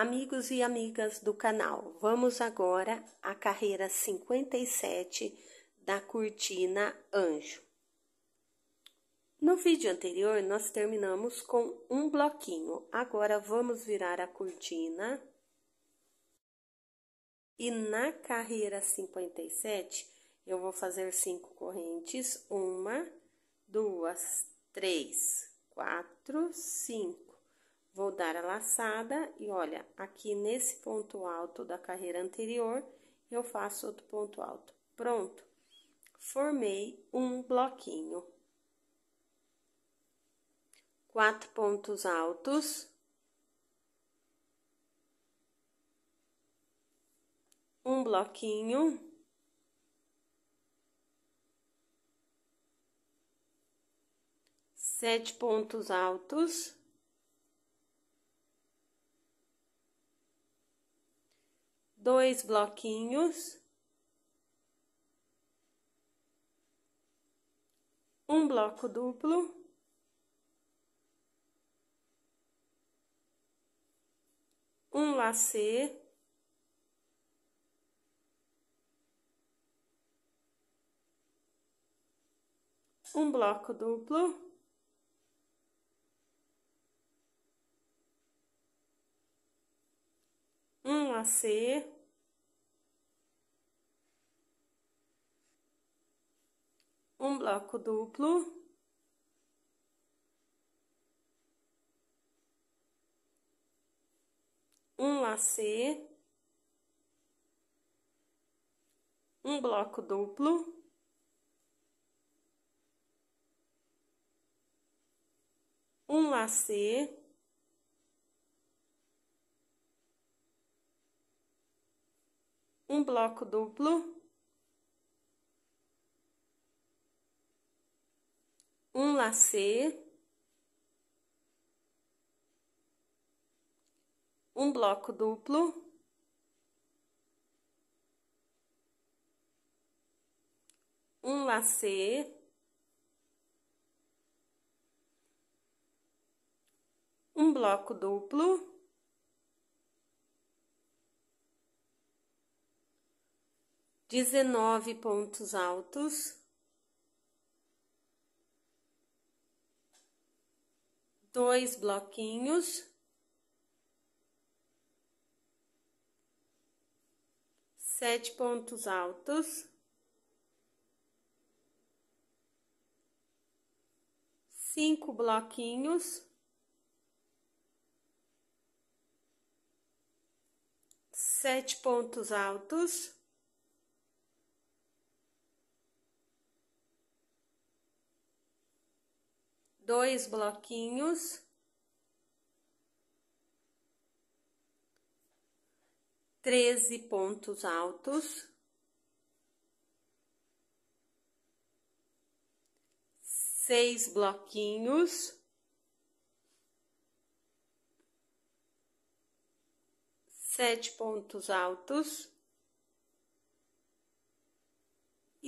Amigos e amigas do canal, vamos agora à carreira 57 da cortina Anjo. No vídeo anterior, nós terminamos com um bloquinho. Agora, vamos virar a cortina. E na carreira 57, eu vou fazer cinco correntes. Uma, duas, três, quatro, cinco Vou dar a laçada e olha, aqui nesse ponto alto da carreira anterior, eu faço outro ponto alto. Pronto. Formei um bloquinho. Quatro pontos altos. Um bloquinho. Sete pontos altos. dois bloquinhos, um bloco duplo, um lacê, um bloco duplo. um lacê, um bloco duplo. Um lacê. Um bloco duplo. Um lacê. Um bloco duplo. um lacê, um bloco duplo, um lacê, um bloco duplo. dezenove pontos altos. dois bloquinhos. Sete pontos altos. Cinco bloquinhos. Sete pontos altos. dois bloquinhos, treze pontos altos, seis bloquinhos. Sete pontos altos.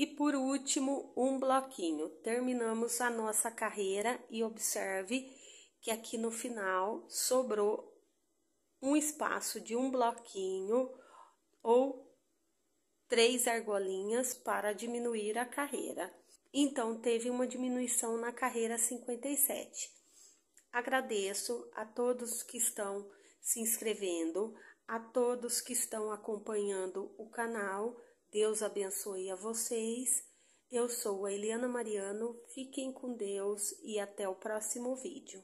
E por último, um bloquinho. Terminamos a nossa carreira e observe que aqui no final sobrou um espaço de um bloquinho ou três argolinhas para diminuir a carreira. Então, teve uma diminuição na carreira 57. Agradeço a todos que estão se inscrevendo, a todos que estão acompanhando o canal Deus abençoe a vocês. Eu sou a Eliana Mariano, fiquem com Deus e até o próximo vídeo.